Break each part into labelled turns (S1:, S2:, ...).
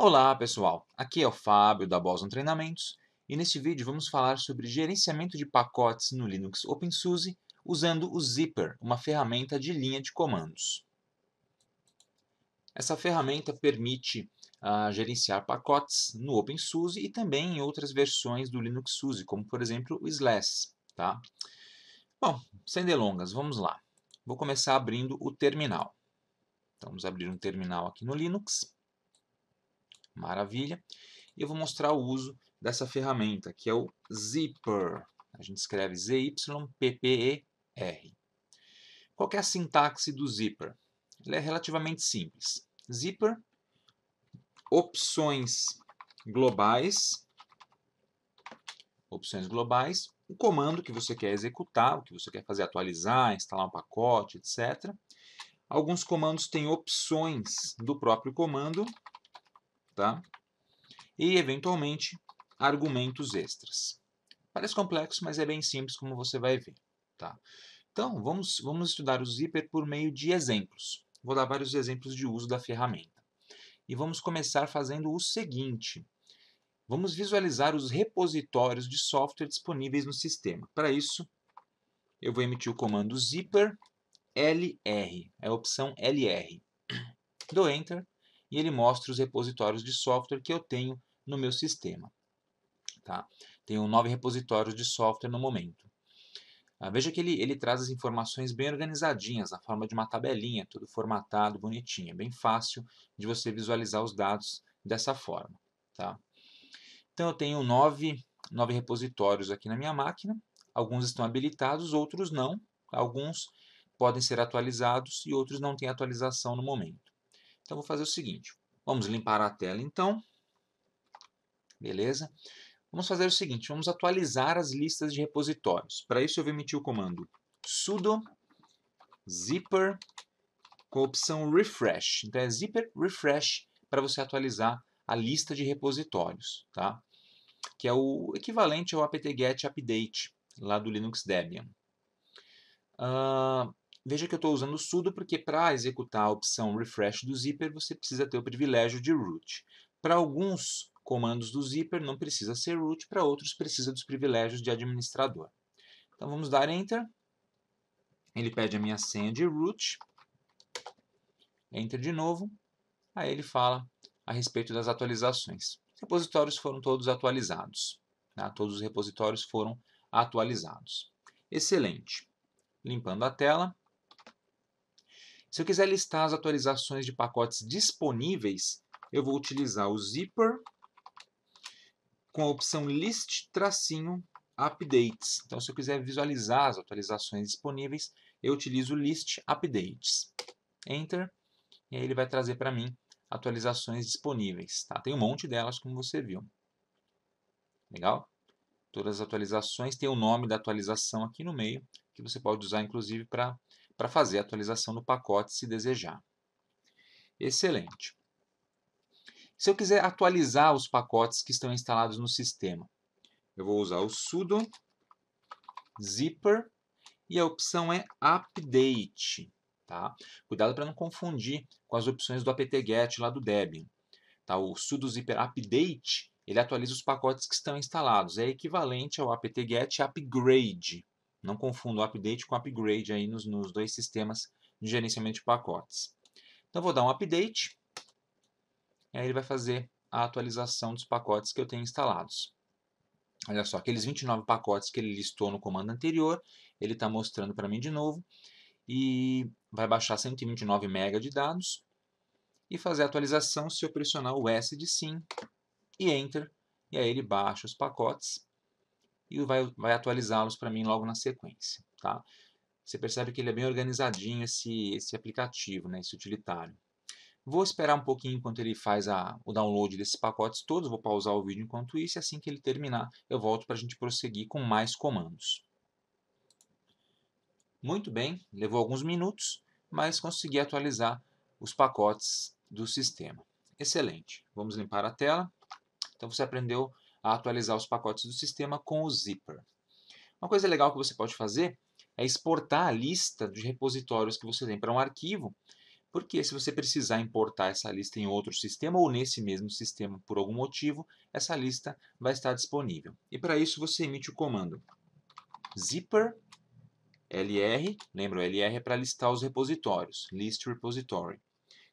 S1: Olá pessoal, aqui é o Fábio da Boson Treinamentos e neste vídeo vamos falar sobre gerenciamento de pacotes no Linux OpenSUSE usando o Zipper, uma ferramenta de linha de comandos. Essa ferramenta permite uh, gerenciar pacotes no OpenSUSE e também em outras versões do Linux SUSE, como por exemplo o Slash. Tá? Bom, sem delongas, vamos lá. Vou começar abrindo o terminal. Então, vamos abrir um terminal aqui no Linux. Maravilha. E eu vou mostrar o uso dessa ferramenta, que é o Zipper. A gente escreve Z-Y-P-P-E-R. Qual é a sintaxe do Zipper? Ele é relativamente simples. Zipper, opções globais, opções globais, o comando que você quer executar, o que você quer fazer, atualizar, instalar um pacote, etc. Alguns comandos têm opções do próprio comando tá? E, eventualmente, argumentos extras. Parece complexo, mas é bem simples, como você vai ver, tá? Então, vamos, vamos estudar o zíper por meio de exemplos. Vou dar vários exemplos de uso da ferramenta. E vamos começar fazendo o seguinte. Vamos visualizar os repositórios de software disponíveis no sistema. Para isso, eu vou emitir o comando zipper lr, é a opção lr. Dou Enter e ele mostra os repositórios de software que eu tenho no meu sistema. Tá? Tenho nove repositórios de software no momento. Ah, veja que ele, ele traz as informações bem organizadinhas, na forma de uma tabelinha, tudo formatado, bonitinho. É bem fácil de você visualizar os dados dessa forma. Tá? Então eu tenho nove, nove repositórios aqui na minha máquina, alguns estão habilitados, outros não, alguns podem ser atualizados e outros não têm atualização no momento. Então, vou fazer o seguinte. Vamos limpar a tela, então. Beleza? Vamos fazer o seguinte, vamos atualizar as listas de repositórios. Para isso, eu vou emitir o comando sudo zipper com a opção refresh. Então, é zipper refresh para você atualizar a lista de repositórios, tá? que é o equivalente ao apt-get update lá do Linux Debian. Uh, Veja que eu estou usando sudo porque para executar a opção refresh do zíper você precisa ter o privilégio de root. Para alguns comandos do zíper não precisa ser root, para outros precisa dos privilégios de administrador. Então vamos dar enter. Ele pede a minha senha de root. Enter de novo. Aí ele fala a respeito das atualizações. Os repositórios foram todos atualizados. Tá? Todos os repositórios foram atualizados. Excelente. Limpando a tela, se eu quiser listar as atualizações de pacotes disponíveis, eu vou utilizar o Zipper com a opção List tracinho Updates. Então, se eu quiser visualizar as atualizações disponíveis, eu utilizo List Updates. Enter. E aí ele vai trazer para mim atualizações disponíveis. Tá? Tem um monte delas, como você viu. Legal? Todas as atualizações. Tem o nome da atualização aqui no meio, que você pode usar, inclusive, para para fazer a atualização do pacote se desejar. Excelente. Se eu quiser atualizar os pacotes que estão instalados no sistema, eu vou usar o sudo zipper e a opção é update. Tá? Cuidado para não confundir com as opções do apt-get lá do Debian. Tá? O sudo zipper update ele atualiza os pacotes que estão instalados. É equivalente ao apt-get upgrade. Não confunda o update com upgrade aí nos, nos dois sistemas de gerenciamento de pacotes. Então, vou dar um update. E aí ele vai fazer a atualização dos pacotes que eu tenho instalados. Olha só, aqueles 29 pacotes que ele listou no comando anterior, ele está mostrando para mim de novo. E vai baixar 129 MB de dados e fazer a atualização se eu pressionar o S de sim e Enter. E aí ele baixa os pacotes e vai, vai atualizá-los para mim logo na sequência. Tá? Você percebe que ele é bem organizadinho, esse, esse aplicativo, né, esse utilitário. Vou esperar um pouquinho enquanto ele faz a, o download desses pacotes todos, vou pausar o vídeo enquanto isso, e assim que ele terminar, eu volto para a gente prosseguir com mais comandos. Muito bem, levou alguns minutos, mas consegui atualizar os pacotes do sistema. Excelente. Vamos limpar a tela. Então você aprendeu a atualizar os pacotes do sistema com o zipper. Uma coisa legal que você pode fazer é exportar a lista de repositórios que você tem para um arquivo, porque se você precisar importar essa lista em outro sistema ou nesse mesmo sistema por algum motivo, essa lista vai estar disponível. E para isso você emite o comando zipper lr, lembra o lr é para listar os repositórios, list repository.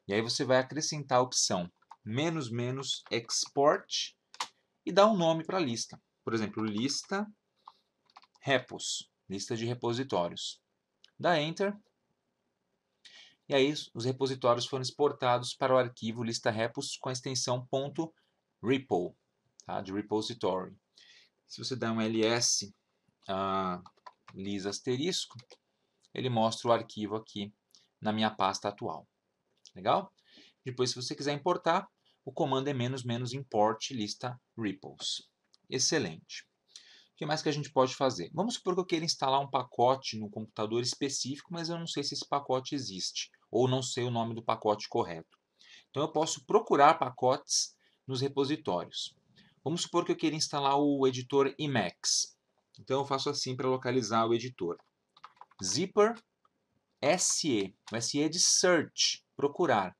S1: E aí você vai acrescentar a opção menos menos export e dá um nome para a lista. Por exemplo, lista repos, lista de repositórios. Dá Enter. E aí os repositórios foram exportados para o arquivo lista repos com a extensão .repo, tá? de repository. Se você der um ls a ah, lis asterisco, ele mostra o arquivo aqui na minha pasta atual. Legal? Depois, se você quiser importar, o comando é menos menos import lista ripples. Excelente. O que mais que a gente pode fazer? Vamos supor que eu queira instalar um pacote no computador específico, mas eu não sei se esse pacote existe, ou não sei o nome do pacote correto. Então eu posso procurar pacotes nos repositórios. Vamos supor que eu queira instalar o editor Emacs. Então eu faço assim para localizar o editor. Zipper SE. O SE é de search, procurar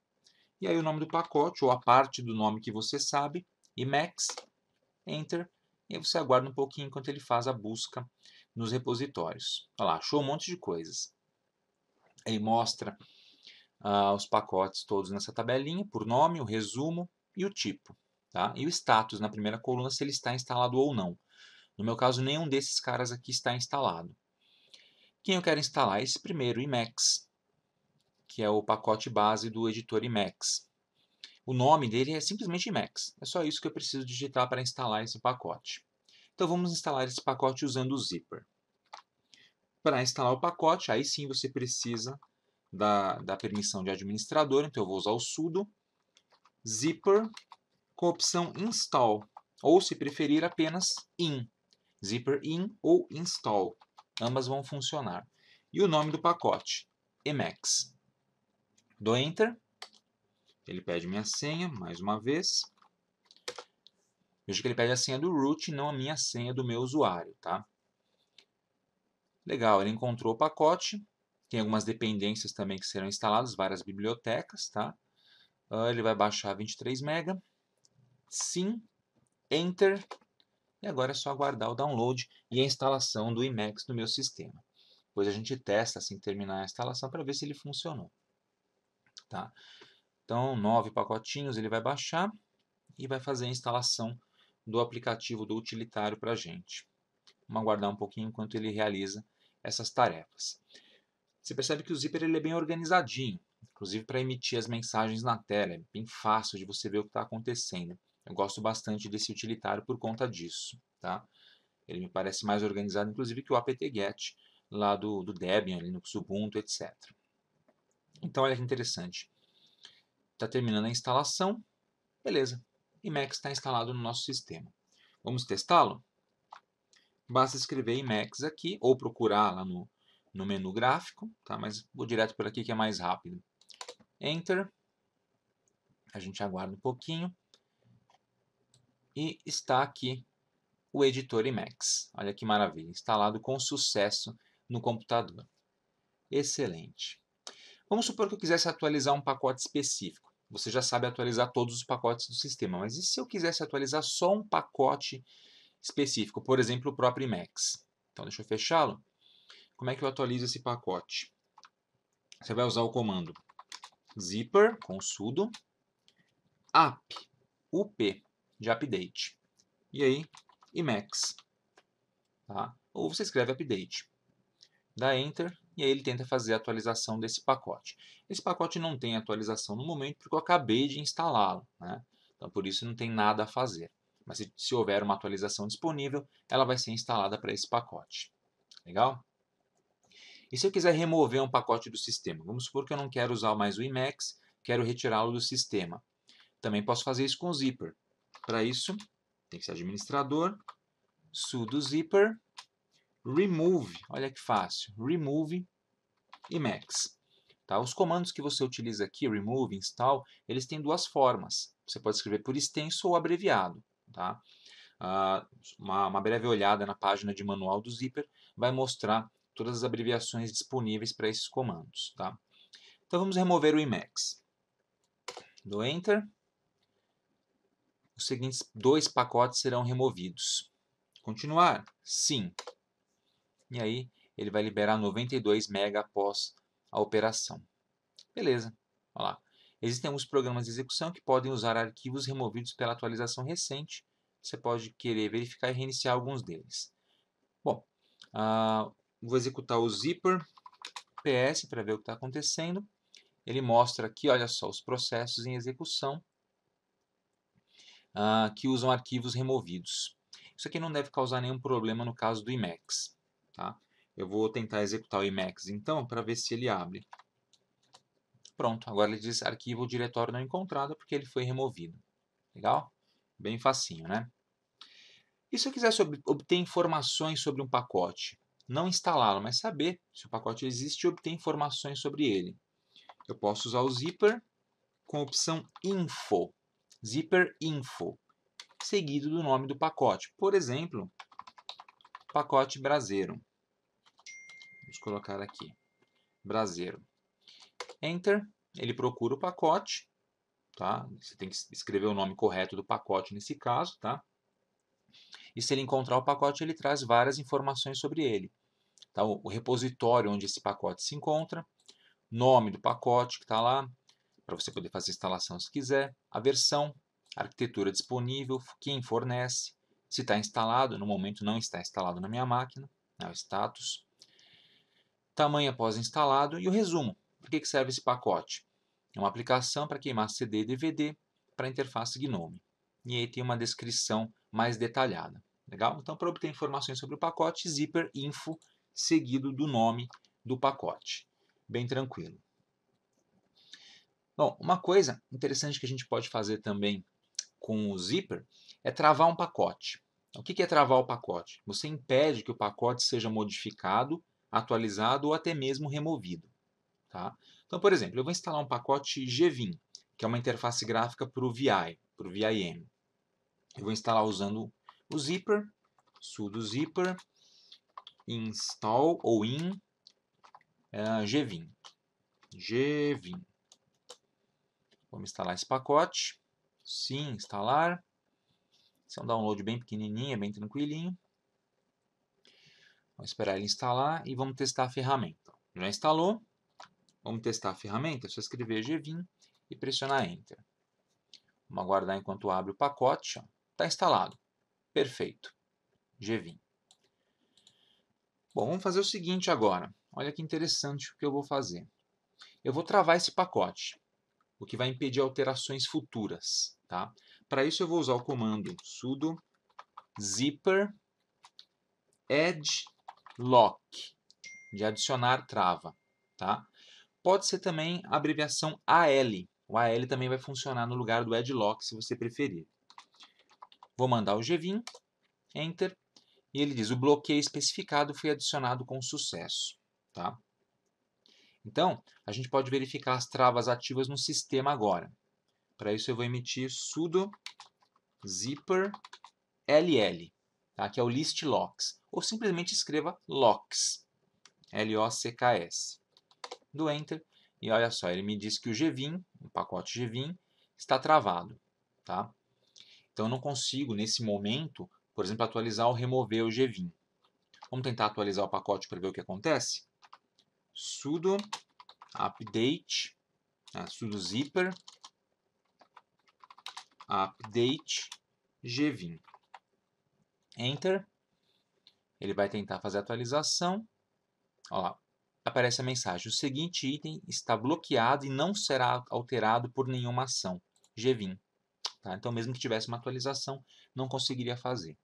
S1: e aí o nome do pacote ou a parte do nome que você sabe, emacs, enter, e você aguarda um pouquinho enquanto ele faz a busca nos repositórios. Olha lá, achou um monte de coisas. Ele mostra ah, os pacotes todos nessa tabelinha, por nome, o resumo e o tipo. Tá? E o status na primeira coluna, se ele está instalado ou não. No meu caso, nenhum desses caras aqui está instalado. Quem eu quero instalar? Esse primeiro, Emacs que é o pacote base do editor Emacs. O nome dele é simplesmente Emacs. É só isso que eu preciso digitar para instalar esse pacote. Então vamos instalar esse pacote usando o Zipper. Para instalar o pacote, aí sim você precisa da, da permissão de administrador, então eu vou usar o sudo zipper com a opção install, ou se preferir apenas in, zipper in ou install, ambas vão funcionar. E o nome do pacote, Emacs. Dou Enter. Ele pede minha senha, mais uma vez. Veja que ele pede a senha do root, não a minha senha do meu usuário, tá? Legal, ele encontrou o pacote. Tem algumas dependências também que serão instaladas, várias bibliotecas, tá? Ah, ele vai baixar 23 MB. Sim. Enter. E agora é só aguardar o download e a instalação do Emacs no meu sistema. Depois a gente testa assim terminar a instalação para ver se ele funcionou. Tá? Então, nove pacotinhos ele vai baixar e vai fazer a instalação do aplicativo do utilitário para a gente. Vamos aguardar um pouquinho enquanto ele realiza essas tarefas. Você percebe que o zíper ele é bem organizadinho, inclusive para emitir as mensagens na tela, é bem fácil de você ver o que está acontecendo. Eu gosto bastante desse utilitário por conta disso. Tá? Ele me parece mais organizado, inclusive, que o apt-get lá do, do Debian, Linux Ubuntu, etc. Então, olha que interessante. Está terminando a instalação. Beleza. Emacs está instalado no nosso sistema. Vamos testá-lo? Basta escrever Emacs aqui, ou procurar lá no, no menu gráfico, tá? mas vou direto por aqui que é mais rápido. Enter. A gente aguarda um pouquinho. E está aqui o editor Emacs. Olha que maravilha, instalado com sucesso no computador. Excelente. Vamos supor que eu quisesse atualizar um pacote específico. Você já sabe atualizar todos os pacotes do sistema, mas e se eu quisesse atualizar só um pacote específico, por exemplo, o próprio Emacs? Então, deixa eu fechá-lo. Como é que eu atualizo esse pacote? Você vai usar o comando zipper, com sudo, app, up, de update. E aí, Emacs. Tá? Ou você escreve update. Dá enter, e aí ele tenta fazer a atualização desse pacote. Esse pacote não tem atualização no momento porque eu acabei de instalá-lo, né? então por isso não tem nada a fazer. Mas se, se houver uma atualização disponível, ela vai ser instalada para esse pacote. Legal? E se eu quiser remover um pacote do sistema? Vamos supor que eu não quero usar mais o Emacs, quero retirá-lo do sistema. Também posso fazer isso com o Zipper. Para isso, tem que ser administrador, sudo zipper remove, olha que fácil, remove e max. Tá? Os comandos que você utiliza aqui, remove, install, eles têm duas formas. Você pode escrever por extenso ou abreviado. Tá? Ah, uma, uma breve olhada na página de manual do Zipper vai mostrar todas as abreviações disponíveis para esses comandos. Tá? Então vamos remover o Emacs. Do Enter. Os seguintes dois pacotes serão removidos. Continuar? Sim e aí ele vai liberar 92 mega após a operação. Beleza, olha lá. Existem alguns programas de execução que podem usar arquivos removidos pela atualização recente. Você pode querer verificar e reiniciar alguns deles. Bom, uh, vou executar o zipper ps para ver o que está acontecendo. Ele mostra aqui, olha só, os processos em execução uh, que usam arquivos removidos. Isso aqui não deve causar nenhum problema no caso do Emacs. Tá? Eu vou tentar executar o Emacs então para ver se ele abre. Pronto, agora ele diz arquivo diretório não encontrado porque ele foi removido. Legal? Bem facinho, né? E se eu quisesse obter informações sobre um pacote? Não instalá-lo, mas saber se o pacote existe e obter informações sobre ele. Eu posso usar o zipper com a opção info. Zipper info, seguido do nome do pacote. Por exemplo, pacote braseiro. Vamos colocar aqui, braseiro. Enter, ele procura o pacote, tá? Você tem que escrever o nome correto do pacote nesse caso, tá? E se ele encontrar o pacote, ele traz várias informações sobre ele. Tá? O repositório onde esse pacote se encontra, nome do pacote que está lá, para você poder fazer a instalação se quiser, a versão, a arquitetura disponível, quem fornece, se está instalado, no momento não está instalado na minha máquina, né, o status, tamanho após instalado e o resumo. Para que serve esse pacote? É uma aplicação para queimar CD e DVD para a interface GNOME. E aí tem uma descrição mais detalhada. Legal? Então, para obter informações sobre o pacote, zipper info seguido do nome do pacote. Bem tranquilo. Bom, uma coisa interessante que a gente pode fazer também com o zipper é travar um pacote. O que é travar o pacote? Você impede que o pacote seja modificado atualizado ou até mesmo removido. Tá? Então, por exemplo, eu vou instalar um pacote GVim, que é uma interface gráfica para o VI, para o VIM. Eu vou instalar usando o zipper, sudo zipper install ou in uh, é, gvim. gvim. Vamos instalar esse pacote. Sim, instalar. Esse é um download bem pequenininho, é bem tranquilinho. Vamos esperar ele instalar e vamos testar a ferramenta. Já instalou? Vamos testar a ferramenta. É só escrever gvim e pressionar Enter. Vamos aguardar enquanto abre o pacote. Está instalado. Perfeito. gvim. Bom, vamos fazer o seguinte agora. Olha que interessante o que eu vou fazer. Eu vou travar esse pacote, o que vai impedir alterações futuras. Tá? Para isso eu vou usar o comando sudo zipper edge lock, de adicionar trava, tá? Pode ser também a abreviação AL. O AL também vai funcionar no lugar do Lock, se você preferir. Vou mandar o G20 enter, e ele diz o bloqueio especificado foi adicionado com sucesso, tá? Então, a gente pode verificar as travas ativas no sistema agora. Para isso eu vou emitir sudo zipper ll tá? que é o list locks, ou simplesmente escreva locks, L-O-C-K-S. Do Enter, e olha só, ele me diz que o Gvim, o pacote Gvim, está travado. Tá? Então eu não consigo, nesse momento, por exemplo, atualizar ou remover o Gvim. Vamos tentar atualizar o pacote para ver o que acontece? sudo update, né? sudo zipper update gvim. Enter. Ele vai tentar fazer a atualização. Ó lá, aparece a mensagem. O seguinte item está bloqueado e não será alterado por nenhuma ação. Gvim. Tá? Então, mesmo que tivesse uma atualização, não conseguiria fazer.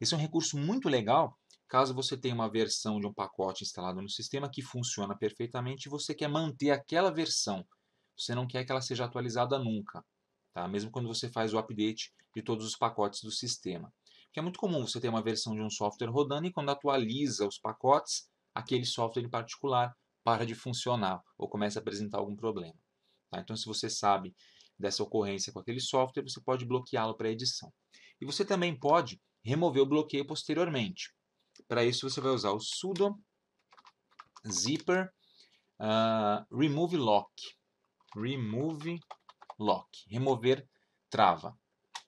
S1: Esse é um recurso muito legal caso você tenha uma versão de um pacote instalado no sistema que funciona perfeitamente e você quer manter aquela versão. Você não quer que ela seja atualizada nunca, tá? mesmo quando você faz o update de todos os pacotes do sistema que é muito comum você ter uma versão de um software rodando e quando atualiza os pacotes, aquele software em particular para de funcionar ou começa a apresentar algum problema. Tá? Então, se você sabe dessa ocorrência com aquele software, você pode bloqueá-lo para edição. E você também pode remover o bloqueio posteriormente. Para isso, você vai usar o sudo zipper uh, remove lock. Remove lock. Remover trava.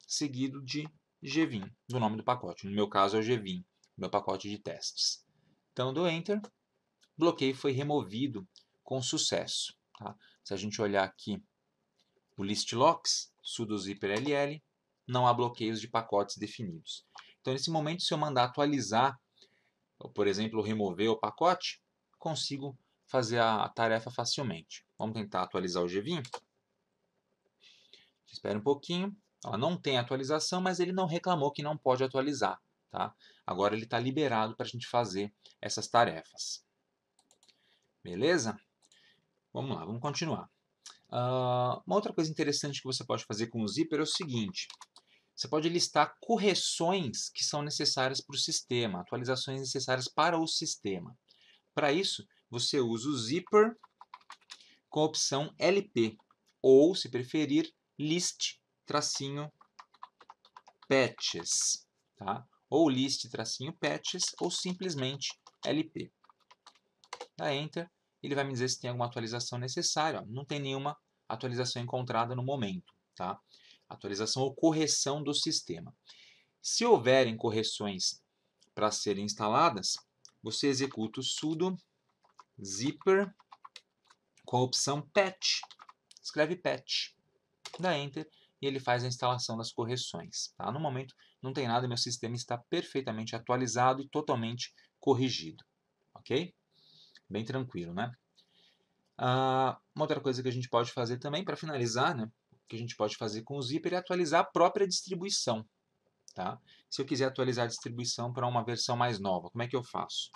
S1: Seguido de gvim, do nome do pacote. No meu caso é o gvim, meu pacote de testes. Então, dou Enter, bloqueio foi removido com sucesso. Tá? Se a gente olhar aqui o list locks, sudo zipper ll, não há bloqueios de pacotes definidos. Então, nesse momento, se eu mandar atualizar, ou, por exemplo, remover o pacote, consigo fazer a tarefa facilmente. Vamos tentar atualizar o gvim. Espera um pouquinho. Ela não tem atualização, mas ele não reclamou que não pode atualizar. Tá? Agora ele está liberado para a gente fazer essas tarefas. Beleza? Vamos lá, vamos continuar. Uh, uma outra coisa interessante que você pode fazer com o Zipper é o seguinte. Você pode listar correções que são necessárias para o sistema, atualizações necessárias para o sistema. Para isso, você usa o Zipper com a opção LP, ou, se preferir, List tracinho patches, tá? Ou list tracinho patches ou simplesmente LP. Dá enter, ele vai me dizer se tem alguma atualização necessária. Ó. Não tem nenhuma atualização encontrada no momento, tá? Atualização ou correção do sistema. Se houverem correções para serem instaladas, você executa o sudo zipper com a opção patch. Escreve patch. Dá enter e ele faz a instalação das correções. Tá? No momento não tem nada, meu sistema está perfeitamente atualizado e totalmente corrigido. Ok? Bem tranquilo, né? Ah, uma outra coisa que a gente pode fazer também, para finalizar, né, que a gente pode fazer com o Zipper é atualizar a própria distribuição. Tá? Se eu quiser atualizar a distribuição para uma versão mais nova, como é que eu faço?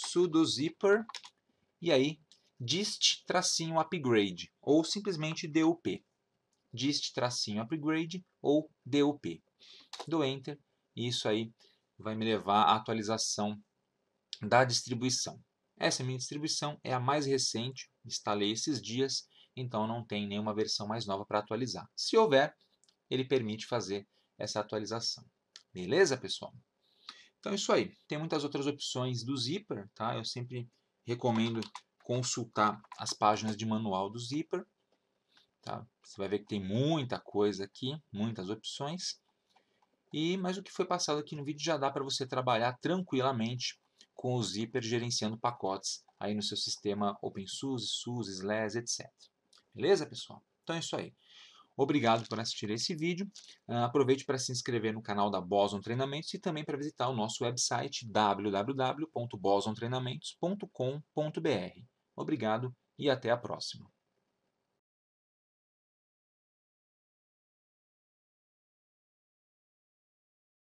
S1: sudo zipper e aí dist tracinho upgrade ou simplesmente DUP dist-upgrade ou DUP. Dou Enter e isso aí vai me levar à atualização da distribuição. Essa minha distribuição é a mais recente, instalei esses dias, então não tem nenhuma versão mais nova para atualizar. Se houver, ele permite fazer essa atualização. Beleza, pessoal? Então é isso aí. Tem muitas outras opções do Zipper, tá? Eu sempre recomendo consultar as páginas de manual do Zipper. Tá? Você vai ver que tem muita coisa aqui, muitas opções. E, mas o que foi passado aqui no vídeo já dá para você trabalhar tranquilamente com o Zipper gerenciando pacotes aí no seu sistema OpenSUSE, SUSE, SLES, etc. Beleza, pessoal? Então é isso aí. Obrigado por assistir esse vídeo. Ah, aproveite para se inscrever no canal da Boson Treinamentos e também para visitar o nosso website www.bosontreinamentos.com.br. Obrigado e até a próxima.